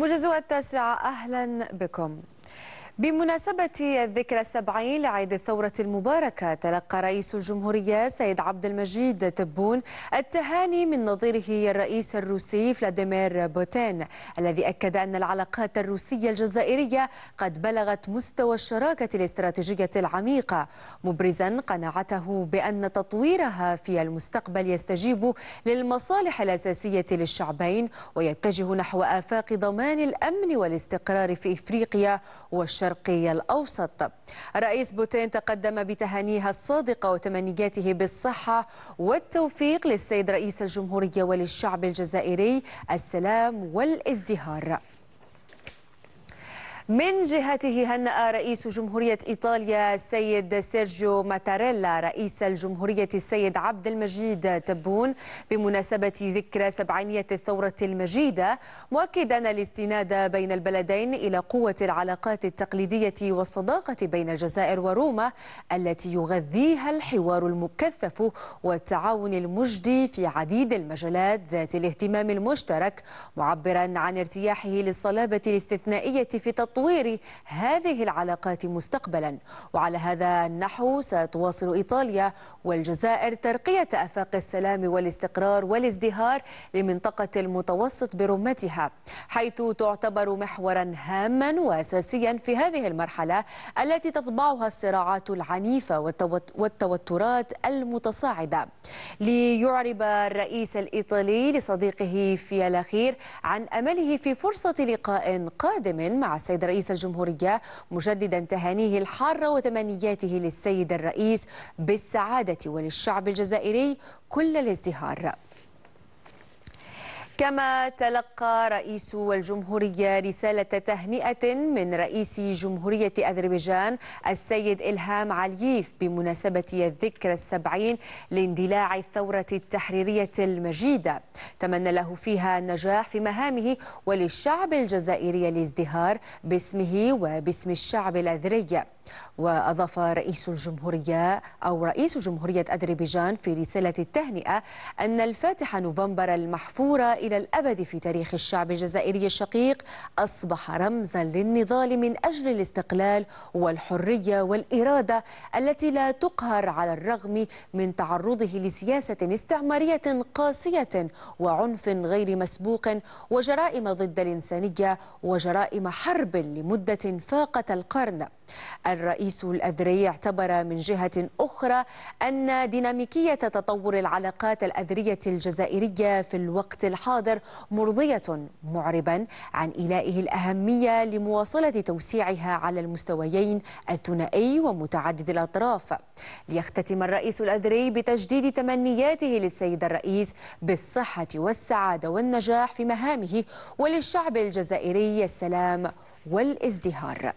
موجزها التاسعة أهلا بكم بمناسبة الذكرى السبعين لعيد الثورة المباركة تلقى رئيس الجمهورية سيد عبد المجيد تبون التهاني من نظيره الرئيس الروسي فلاديمير بوتين الذي أكد أن العلاقات الروسية الجزائرية قد بلغت مستوى الشراكة الاستراتيجية العميقة مبرزا قناعته بأن تطويرها في المستقبل يستجيب للمصالح الأساسية للشعبين ويتجه نحو آفاق ضمان الأمن والاستقرار في إفريقيا والشرق الشرقي الأوسط رئيس بوتين تقدم بتهانيها الصادقة وتمنياته بالصحة والتوفيق للسيد رئيس الجمهورية وللشعب الجزائري السلام والازدهار من جهته هنأ رئيس جمهورية إيطاليا السيد سيرجيو ماتاريلا رئيس الجمهورية السيد عبد المجيد تبون بمناسبة ذكرى سبعينية الثورة المجيدة مؤكدا الاستناد بين البلدين إلى قوة العلاقات التقليدية والصداقة بين الجزائر وروما التي يغذيها الحوار المكثف والتعاون المجدي في عديد المجالات ذات الاهتمام المشترك معبرا عن ارتياحه للصلابة الاستثنائية في تطوير تطوير هذه العلاقات مستقبلا وعلى هذا النحو ستواصل إيطاليا والجزائر ترقية أفاق السلام والاستقرار والازدهار لمنطقة المتوسط برمتها حيث تعتبر محورا هاما وأساسيا في هذه المرحلة التي تطبعها الصراعات العنيفة والتوترات المتصاعدة ليعرب الرئيس الإيطالي لصديقه في الأخير عن أمله في فرصة لقاء قادم مع السيد رئيس الجمهورية مجددا تهانيه الحارة وتمنياته للسيد الرئيس بالسعادة وللشعب الجزائري كل الازدهار كما تلقى رئيس الجمهورية رسالة تهنئة من رئيس جمهورية أذربيجان السيد إلهام علييف بمناسبة الذكرى السبعين لاندلاع الثورة التحريرية المجيدة تمنى له فيها النجاح في مهامه وللشعب الجزائري الازدهار باسمه وباسم الشعب الأذري وأضاف رئيس الجمهورية أو رئيس جمهورية أذربيجان في رسالة التهنئة أن الفاتحة نوفمبر المحفورة إلى الأبد في تاريخ الشعب الجزائري الشقيق أصبح رمزا للنضال من أجل الاستقلال والحرية والإرادة التي لا تقهر على الرغم من تعرضه لسياسة استعمارية قاسية وعنف غير مسبوق وجرائم ضد الإنسانية وجرائم حرب لمدة فاقت القرن الرئيس الأذري اعتبر من جهة أخرى أن ديناميكية تطور العلاقات الأذرية الجزائرية في الوقت الحاضر مرضية معربا عن إيلائه الأهمية لمواصلة توسيعها على المستويين الثنائي ومتعدد الأطراف ليختتم الرئيس الأذري بتجديد تمنياته للسيد الرئيس بالصحة والسعادة والنجاح في مهامه وللشعب الجزائري السلام والازدهار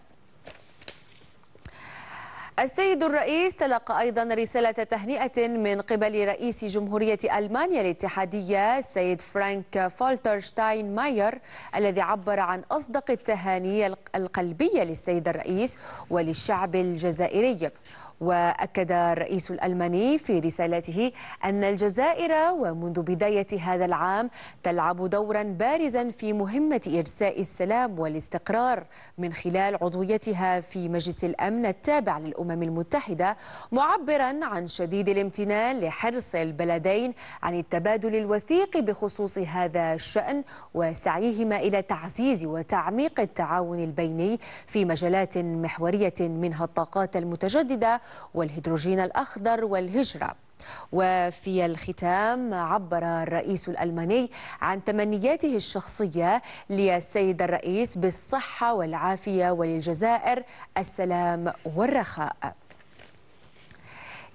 السيد الرئيس تلقى أيضا رسالة تهنئة من قبل رئيس جمهورية ألمانيا الاتحادية السيد فرانك فولترشتاين ماير الذي عبر عن أصدق التهاني القلبية للسيد الرئيس وللشعب الجزائري وأكد الرئيس الألماني في رسالته أن الجزائر ومنذ بداية هذا العام تلعب دورا بارزا في مهمة إرساء السلام والاستقرار من خلال عضويتها في مجلس الأمن التابع للأمم المتحدة معبرا عن شديد الامتنان لحرص البلدين عن التبادل الوثيق بخصوص هذا الشأن وسعيهما إلى تعزيز وتعميق التعاون البيني في مجالات محورية منها الطاقات المتجددة والهيدروجين الأخضر والهجرة وفي الختام عبر الرئيس الألماني عن تمنياته الشخصية للسيد الرئيس بالصحة والعافية وللجزائر السلام والرخاء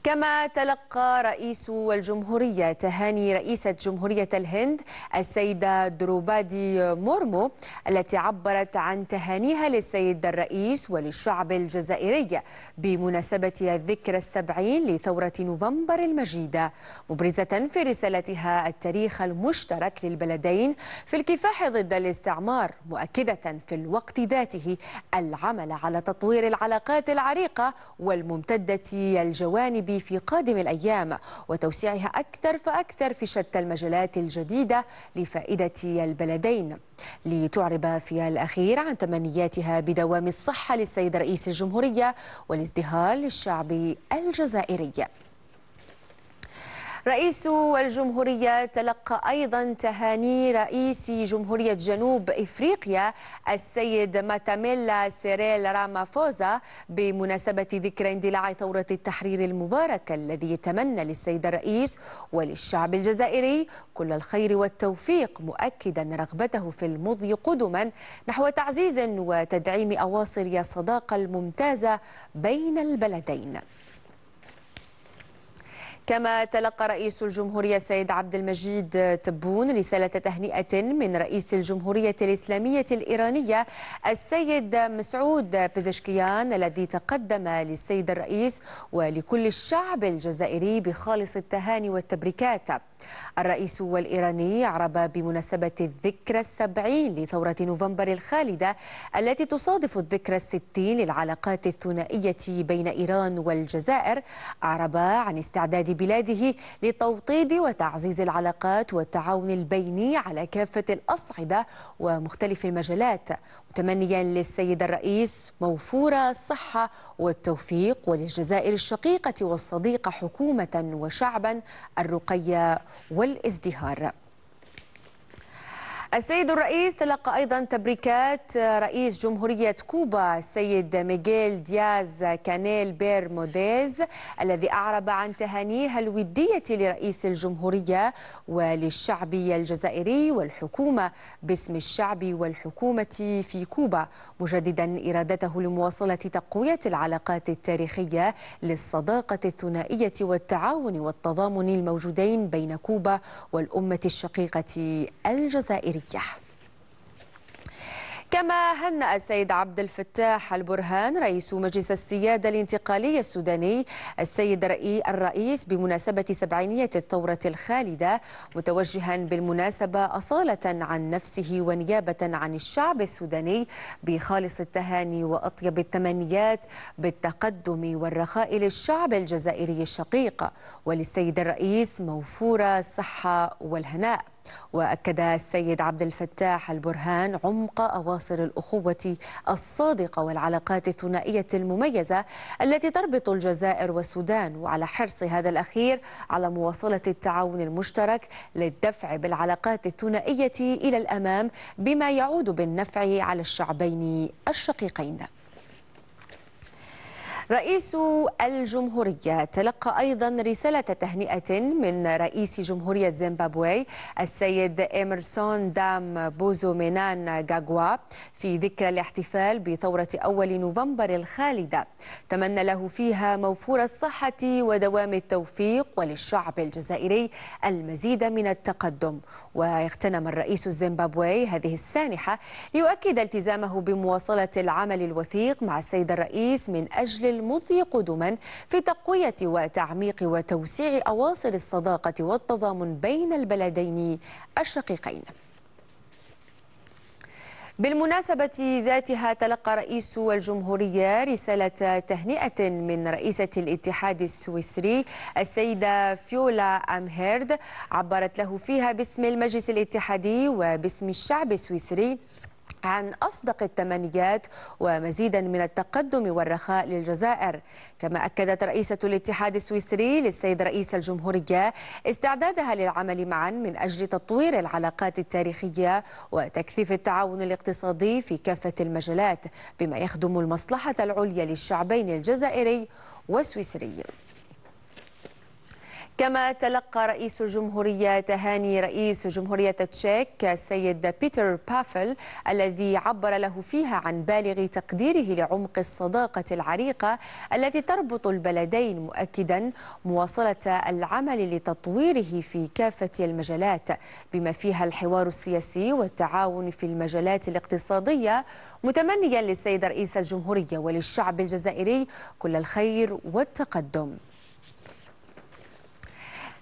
كما تلقى رئيس الجمهورية تهاني رئيسة جمهورية الهند السيدة دروبادي مورمو التي عبرت عن تهانيها للسيد الرئيس وللشعب الجزائري بمناسبة الذكرى السبعين لثورة نوفمبر المجيدة مبرزة في رسالتها التاريخ المشترك للبلدين في الكفاح ضد الاستعمار مؤكدة في الوقت ذاته العمل على تطوير العلاقات العريقة والممتدة الجوانب الجانبي في قادم الأيام وتوسيعها أكثر فأكثر في شتى المجالات الجديدة لفائدة البلدين لتعرب في الأخير عن تمنياتها بدوام الصحة للسيد رئيس الجمهورية والازدهار للشعب الجزائري رئيس الجمهورية تلقى أيضا تهاني رئيس جمهورية جنوب إفريقيا السيد ماتاميلا سيريل رامافوزا بمناسبة ذكرى اندلاع ثورة التحرير المباركة الذي يتمنى للسيد الرئيس وللشعب الجزائري كل الخير والتوفيق مؤكدا رغبته في المضي قدما نحو تعزيز وتدعيم أواصر الصداقة الممتازة بين البلدين كما تلقى رئيس الجمهورية السيد عبد المجيد تبون رسالة تهنئة من رئيس الجمهورية الإسلامية الإيرانية السيد مسعود بزشكيان الذي تقدم للسيد الرئيس ولكل الشعب الجزائري بخالص التهاني والتبريكات الرئيس والإيراني عرب بمناسبة الذكرى السبعين لثورة نوفمبر الخالدة التي تصادف الذكرى الستين للعلاقات الثنائية بين إيران والجزائر عرب عن استعداد بلاده لتوطيد وتعزيز العلاقات والتعاون البيني على كافة الأصعدة ومختلف المجالات متمنيا للسيد الرئيس موفور الصحة والتوفيق وللجزائر الشقيقة والصديقة حكومة وشعبا الرقي والازدهار السيد الرئيس تلقى أيضا تبريكات رئيس جمهورية كوبا السيد ميغيل دياز كانيل بير موديز الذي أعرب عن تهانيه الودية لرئيس الجمهورية وللشعب الجزائري والحكومة باسم الشعب والحكومة في كوبا مجددا إرادته لمواصلة تقوية العلاقات التاريخية للصداقة الثنائية والتعاون والتضامن الموجودين بين كوبا والأمة الشقيقة الجزائرية الدولية كما هنأ السيد عبد الفتاح البرهان رئيس مجلس السيادة الانتقالي السوداني السيد رئي الرئيس بمناسبة سبعينية الثورة الخالدة متوجها بالمناسبة أصالة عن نفسه ونيابة عن الشعب السوداني بخالص التهاني وأطيب التمنيات بالتقدم والرخاء للشعب الجزائري الشقيق وللسيد الرئيس موفور الصحة والهناء وأكد السيد عبد الفتاح البرهان عمق أواصر الأخوة الصادقة والعلاقات الثنائية المميزة التي تربط الجزائر والسودان وعلى حرص هذا الأخير على مواصلة التعاون المشترك للدفع بالعلاقات الثنائية إلى الأمام بما يعود بالنفع على الشعبين الشقيقين رئيس الجمهورية تلقى أيضا رسالة تهنئة من رئيس جمهورية زيمبابوي السيد إيمرسون دام بوزومينان جاغوا في ذكرى الاحتفال بثورة أول نوفمبر الخالدة تمنى له فيها موفور الصحة ودوام التوفيق وللشعب الجزائري المزيد من التقدم واغتنم الرئيس الزيمبابوي هذه السانحة ليؤكد التزامه بمواصلة العمل الوثيق مع السيد الرئيس من أجل المضي قدما في تقوية وتعميق وتوسيع أواصر الصداقة والتضامن بين البلدين الشقيقين بالمناسبة ذاتها تلقى رئيس الجمهورية رسالة تهنئة من رئيسة الاتحاد السويسري السيدة فيولا أمهيرد عبرت له فيها باسم المجلس الاتحادي وباسم الشعب السويسري عن أصدق التمنيات ومزيدا من التقدم والرخاء للجزائر كما أكدت رئيسة الاتحاد السويسري للسيد رئيس الجمهورية استعدادها للعمل معا من أجل تطوير العلاقات التاريخية وتكثيف التعاون الاقتصادي في كافة المجالات بما يخدم المصلحة العليا للشعبين الجزائري والسويسري كما تلقى رئيس الجمهورية تهاني رئيس جمهورية تشيك السيد بيتر بافل الذي عبر له فيها عن بالغ تقديره لعمق الصداقة العريقة التي تربط البلدين مؤكدا مواصلة العمل لتطويره في كافة المجالات بما فيها الحوار السياسي والتعاون في المجالات الاقتصادية متمنيا للسيد رئيس الجمهورية وللشعب الجزائري كل الخير والتقدم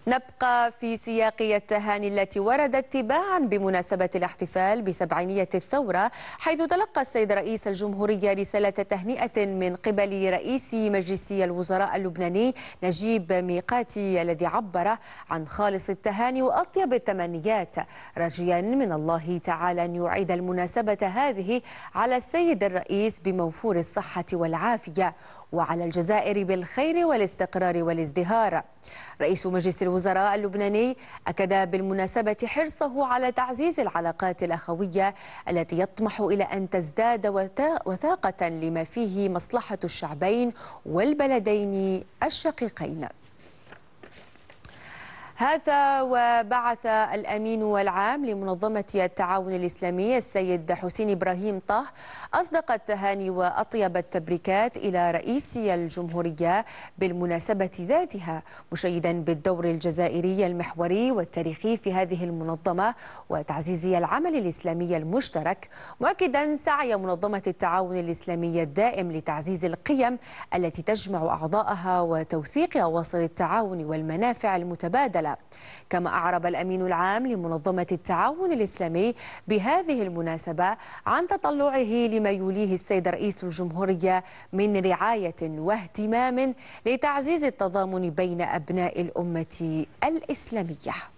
نبقى في سياق التهاني التي وردت تباعا بمناسبة الاحتفال بسبعينية الثورة حيث تلقى السيد رئيس الجمهورية رسالة تهنئة من قبل رئيس مجلس الوزراء اللبناني نجيب ميقاتي الذي عبر عن خالص التهاني وأطيب التمنيات راجيا من الله تعالى أن يعيد المناسبة هذه على السيد الرئيس بموفور الصحة والعافية وعلى الجزائر بالخير والاستقرار والازدهار رئيس مجلس الوزراء اللبناني أكد بالمناسبة حرصه على تعزيز العلاقات الأخوية التي يطمح إلى أن تزداد وثاقة لما فيه مصلحة الشعبين والبلدين الشقيقين هذا وبعث الأمين العام لمنظمة التعاون الإسلامي السيد حسين إبراهيم طه أصدق التهاني وأطيب التبريكات إلى رئيس الجمهورية بالمناسبة ذاتها مشيدا بالدور الجزائري المحوري والتاريخي في هذه المنظمة وتعزيز العمل الإسلامي المشترك مؤكدا سعي منظمة التعاون الإسلامي الدائم لتعزيز القيم التي تجمع أعضاءها وتوثيق أواصر التعاون والمنافع المتبادلة العملاء كما أعرب الأمين العام لمنظمة التعاون الإسلامي بهذه المناسبة عن تطلعه لما يوليه السيد رئيس الجمهورية من رعاية واهتمام لتعزيز التضامن بين أبناء الأمة الإسلامية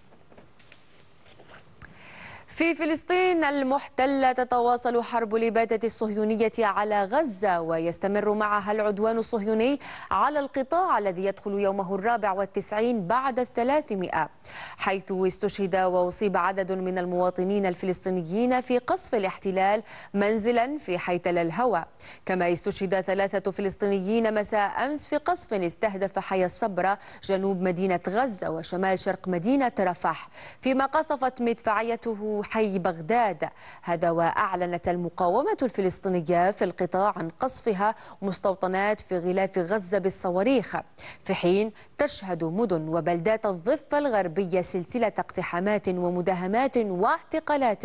في فلسطين المحتلة تتواصل حرب الإبادة الصهيونية على غزة ويستمر معها العدوان الصهيوني على القطاع الذي يدخل يومه الرابع والتسعين بعد الثلاثمائة حيث استشهد وأصيب عدد من المواطنين الفلسطينيين في قصف الاحتلال منزلا في حيتل الهوى كما استشهد ثلاثة فلسطينيين مساء أمس في قصف استهدف حي الصبرة جنوب مدينة غزة وشمال شرق مدينة رفح فيما قصفت مدفعيته حي بغداد هذا وأعلنت المقاومة الفلسطينية في القطاع عن قصفها مستوطنات في غلاف غزة بالصواريخ في حين تشهد مدن وبلدات الضفة الغربية سلسلة اقتحامات ومداهمات واعتقالات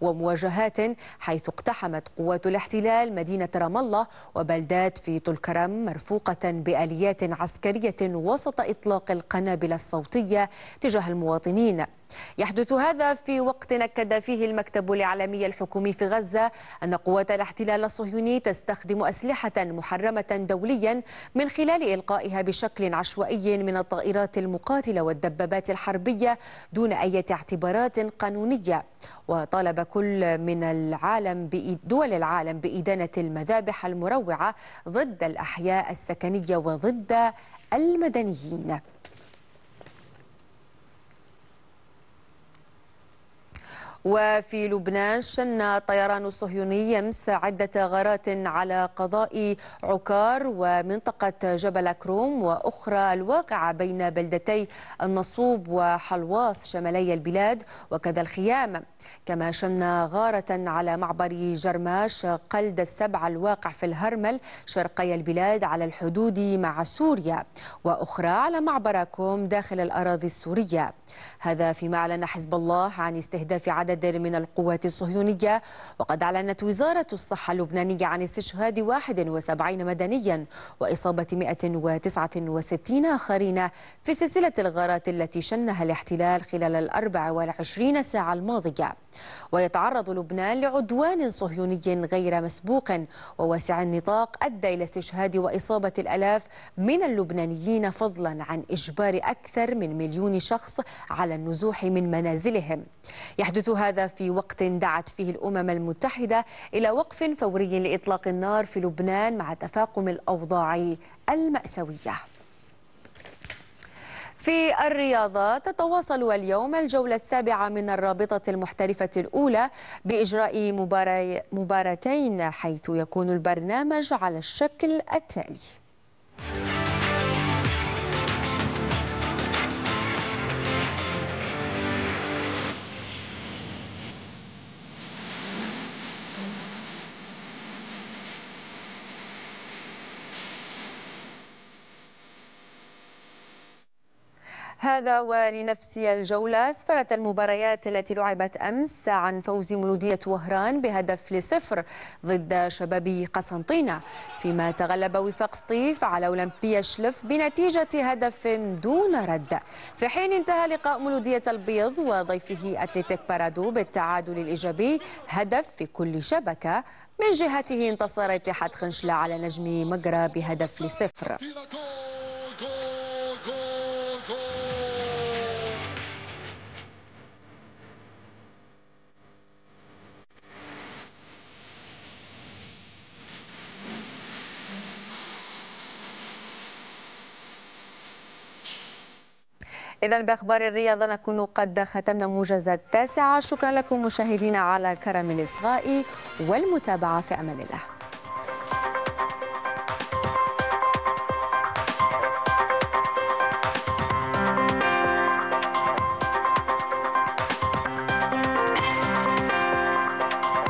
ومواجهات حيث اقتحمت قوات الاحتلال مدينة رام الله وبلدات في طولكرم مرفوقة بآليات عسكرية وسط إطلاق القنابل الصوتية تجاه المواطنين يحدث هذا في وقت أكد فيه المكتب الإعلامي الحكومي في غزة أن قوات الاحتلال الصهيوني تستخدم أسلحة محرمة دوليا من خلال إلقائها بشكل عشوائي من الطائرات المقاتلة والدبابات الحربية دون أي اعتبارات قانونية وطالب كل من العالم دول العالم بإدانة المذابح المروعة ضد الأحياء السكنية وضد المدنيين وفي لبنان شن الطيران الصهيوني امس عده غارات على قضاء عكار ومنطقه جبل كروم واخرى الواقعه بين بلدتي النصوب وحلواص شمالي البلاد وكذا الخيام كما شن غاره على معبر جرماش قلد السبع الواقع في الهرمل شرقي البلاد على الحدود مع سوريا واخرى على معبر كوم داخل الاراضي السوريه هذا فيما اعلن حزب الله عن استهداف عدد عدد من القوات الصهيونية وقد أعلنت وزارة الصحة اللبنانية عن استشهاد 71 مدنيا وإصابة 169 آخرين في سلسلة الغارات التي شنها الاحتلال خلال ال 24 ساعة الماضية ويتعرض لبنان لعدوان صهيوني غير مسبوق وواسع النطاق أدى إلى استشهاد وإصابة الألاف من اللبنانيين فضلا عن إجبار أكثر من مليون شخص على النزوح من منازلهم يحدث هذا وهذا في وقت دعت فيه الأمم المتحدة إلى وقف فوري لإطلاق النار في لبنان مع تفاقم الأوضاع المأساوية في الرياضة تتواصل اليوم الجولة السابعة من الرابطة المحترفة الأولى بإجراء مباراتين حيث يكون البرنامج على الشكل التالي هذا ولنفسي الجولة أسفرت المباريات التي لعبت أمس عن فوز مولودية وهران بهدف لصفر ضد شبابي قسنطينة فيما تغلب وفاق سطيف على أولمبيا شلف بنتيجة هدف دون رد في حين انتهى لقاء مولودية البيض وضيفه أتلتيك بارادو بالتعادل الإيجابي هدف في كل شبكة من جهته انتصر اتحاد خنشلة على نجم مقرى بهدف لصفر إذا بأخبار الرياضة نكون قد ختمنا موجز التاسعة شكرا لكم مشاهدينا على كرم الإصغاء والمتابعة في أمان الله